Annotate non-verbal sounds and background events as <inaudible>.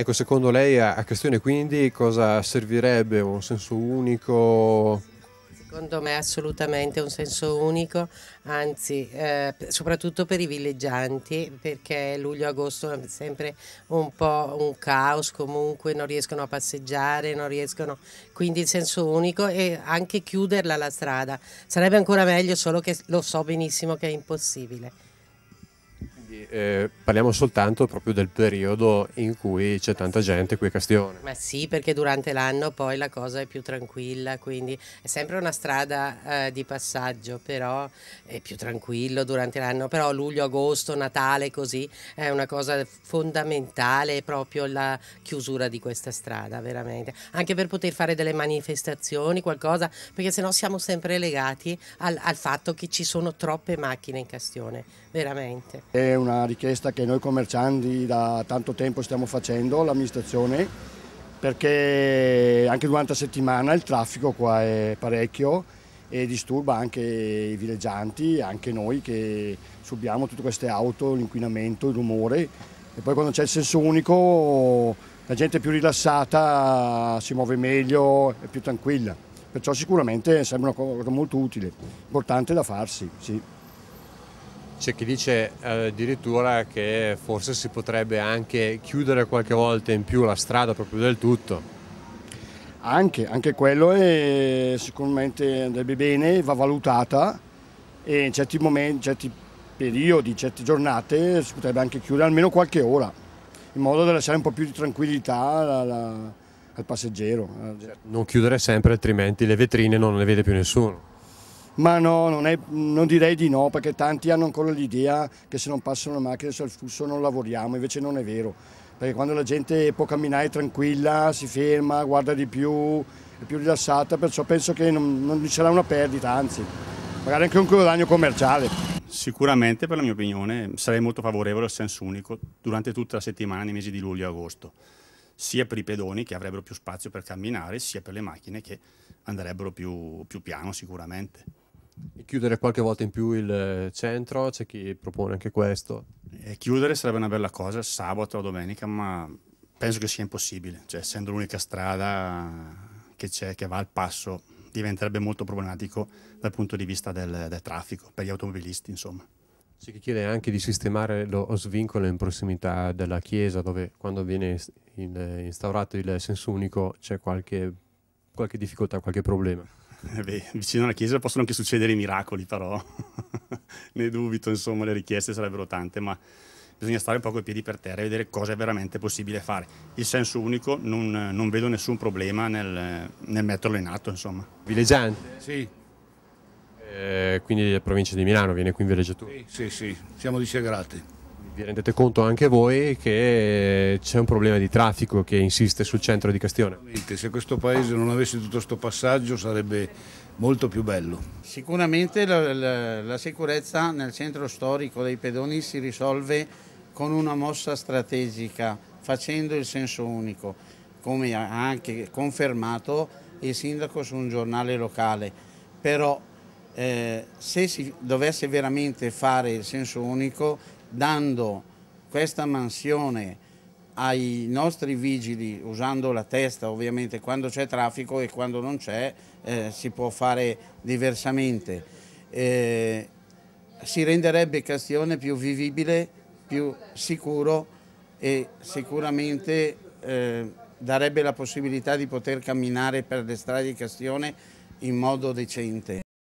Ecco, secondo lei a questione quindi cosa servirebbe? Un senso unico? Secondo me assolutamente un senso unico, anzi eh, soprattutto per i villeggianti perché luglio-agosto è sempre un po' un caos, comunque non riescono a passeggiare, non riescono, quindi il senso unico e anche chiuderla la strada. Sarebbe ancora meglio, solo che lo so benissimo che è impossibile eh, parliamo soltanto proprio del periodo in cui c'è tanta gente qui a Castione. Ma sì, perché durante l'anno poi la cosa è più tranquilla, quindi è sempre una strada eh, di passaggio, però è più tranquillo durante l'anno, però luglio, agosto, Natale così è una cosa fondamentale proprio la chiusura di questa strada, veramente, anche per poter fare delle manifestazioni, qualcosa, perché sennò siamo sempre legati al, al fatto che ci sono troppe macchine in Castione, veramente. È una una richiesta che noi commercianti da tanto tempo stiamo facendo all'amministrazione perché anche durante la settimana il traffico qua è parecchio e disturba anche i villeggianti, anche noi che subiamo tutte queste auto, l'inquinamento, il rumore e poi quando c'è il senso unico la gente è più rilassata, si muove meglio, è più tranquilla, perciò sicuramente sembra una cosa molto utile, importante da farsi. Sì. C'è chi dice eh, addirittura che forse si potrebbe anche chiudere qualche volta in più la strada proprio del tutto. Anche, anche quello è, sicuramente andrebbe bene, va valutata e in certi momenti, in certi periodi, in certe giornate si potrebbe anche chiudere almeno qualche ora, in modo da lasciare un po' più di tranquillità alla, al passeggero. Non chiudere sempre, altrimenti le vetrine non le vede più nessuno. Ma no, non, è, non, direi di no, perché tanti hanno ancora l'idea che se non passano le macchine sul flusso non lavoriamo, invece non è vero, perché quando la gente può camminare tranquilla, si ferma, guarda di più, è più rilassata, perciò penso che non, ci sarà una perdita, anzi, magari anche un guadagno commerciale. Sicuramente, per la mia opinione, sarei molto favorevole al senso unico durante tutta la settimana nei mesi di luglio e agosto, sia per i pedoni che avrebbero più spazio per camminare, sia per le macchine che andrebbero più, più piano sicuramente. E chiudere qualche volta in più il centro, c'è chi propone anche questo. E eh, chiudere sarebbe una bella cosa sabato o domenica, ma penso che sia impossibile, cioè essendo l'unica strada che c'è che va al passo diventerebbe molto problematico dal punto di vista del, del traffico per gli automobilisti, insomma. C'è chi chiede anche di sistemare lo svincolo in prossimità della chiesa, dove quando viene instaurato il senso unico c'è qualche, qualche difficoltà, qualche problema eh beh, vicino alla chiesa possono anche succedere i miracoli, però <laughs> ne dubito, insomma, le richieste sarebbero tante, ma bisogna stare un po' coi piedi per terra e vedere cosa è veramente possibile fare. Il senso unico, non, non vedo nessun problema nel, nel, metterlo in atto, insomma. Villeggiante? Sì. Eh, quindi la provincia di Milano, viene qui in villeggiatura? Sì, sì, sì, siamo di Segrate vi rendete conto anche voi che c'è un problema di traffico che insiste sul centro di Castione. Se questo paese non avesse tutto questo passaggio sarebbe molto più bello. Sicuramente la, la, la sicurezza nel centro storico dei pedoni si risolve con una mossa strategica, facendo il senso unico, come ha anche confermato il sindaco su un giornale locale. Però eh, se si dovesse veramente fare il senso unico dando questa mansione ai nostri vigili usando la testa ovviamente quando c'è traffico e quando non c'è eh, si può fare diversamente. Eh, si renderebbe Castione più vivibile, più sicuro e sicuramente eh, darebbe la possibilità di poter camminare per le strade di Castione in modo decente.